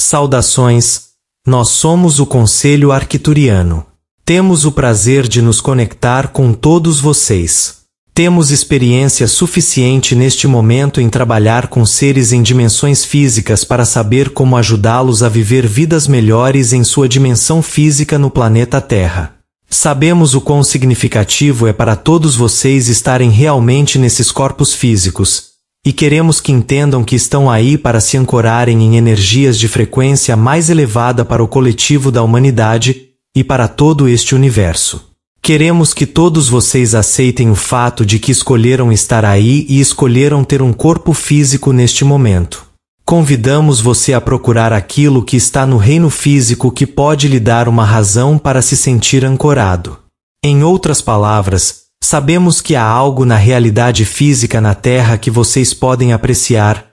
Saudações! Nós somos o Conselho Arquituriano. Temos o prazer de nos conectar com todos vocês. Temos experiência suficiente neste momento em trabalhar com seres em dimensões físicas para saber como ajudá-los a viver vidas melhores em sua dimensão física no planeta Terra. Sabemos o quão significativo é para todos vocês estarem realmente nesses corpos físicos, e queremos que entendam que estão aí para se ancorarem em energias de frequência mais elevada para o coletivo da humanidade e para todo este universo. Queremos que todos vocês aceitem o fato de que escolheram estar aí e escolheram ter um corpo físico neste momento. Convidamos você a procurar aquilo que está no reino físico que pode lhe dar uma razão para se sentir ancorado. Em outras palavras, Sabemos que há algo na realidade física na Terra que vocês podem apreciar,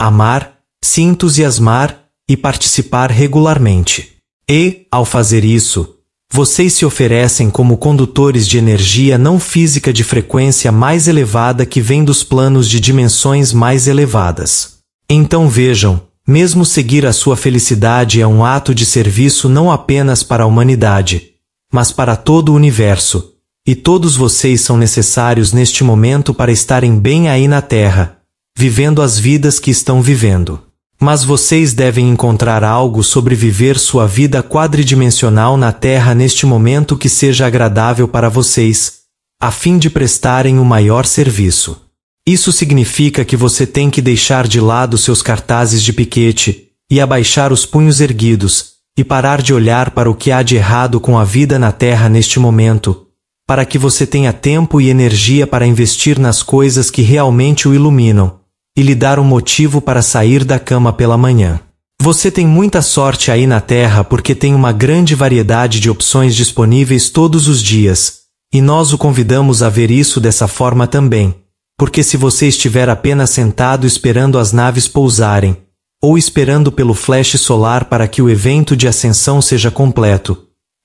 amar, se entusiasmar e participar regularmente. E, ao fazer isso, vocês se oferecem como condutores de energia não física de frequência mais elevada que vem dos planos de dimensões mais elevadas. Então vejam, mesmo seguir a sua felicidade é um ato de serviço não apenas para a humanidade, mas para todo o universo, e todos vocês são necessários neste momento para estarem bem aí na Terra, vivendo as vidas que estão vivendo. Mas vocês devem encontrar algo sobre viver sua vida quadridimensional na Terra neste momento que seja agradável para vocês, a fim de prestarem o maior serviço. Isso significa que você tem que deixar de lado seus cartazes de piquete e abaixar os punhos erguidos e parar de olhar para o que há de errado com a vida na Terra neste momento, para que você tenha tempo e energia para investir nas coisas que realmente o iluminam e lhe dar um motivo para sair da cama pela manhã. Você tem muita sorte aí na Terra porque tem uma grande variedade de opções disponíveis todos os dias, e nós o convidamos a ver isso dessa forma também, porque se você estiver apenas sentado esperando as naves pousarem, ou esperando pelo flash solar para que o evento de ascensão seja completo,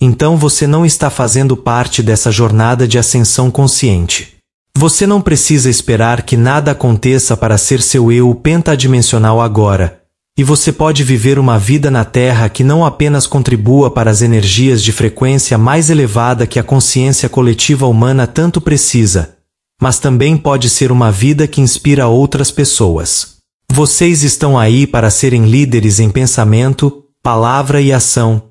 então você não está fazendo parte dessa jornada de ascensão consciente. Você não precisa esperar que nada aconteça para ser seu eu pentadimensional agora, e você pode viver uma vida na Terra que não apenas contribua para as energias de frequência mais elevada que a consciência coletiva humana tanto precisa, mas também pode ser uma vida que inspira outras pessoas. Vocês estão aí para serem líderes em pensamento, palavra e ação,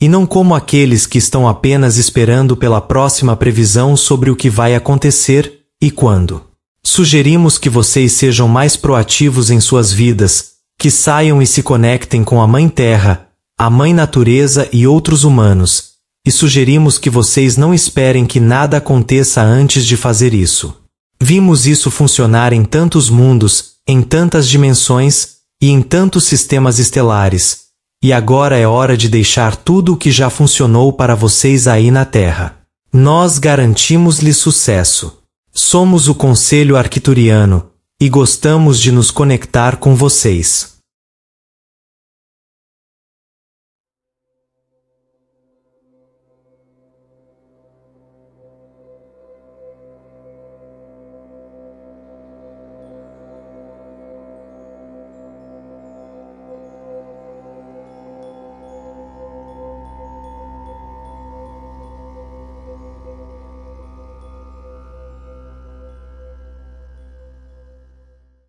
e não como aqueles que estão apenas esperando pela próxima previsão sobre o que vai acontecer e quando. Sugerimos que vocês sejam mais proativos em suas vidas, que saiam e se conectem com a Mãe Terra, a Mãe Natureza e outros humanos, e sugerimos que vocês não esperem que nada aconteça antes de fazer isso. Vimos isso funcionar em tantos mundos, em tantas dimensões e em tantos sistemas estelares e agora é hora de deixar tudo o que já funcionou para vocês aí na Terra. Nós garantimos-lhe sucesso. Somos o Conselho Arquituriano e gostamos de nos conectar com vocês.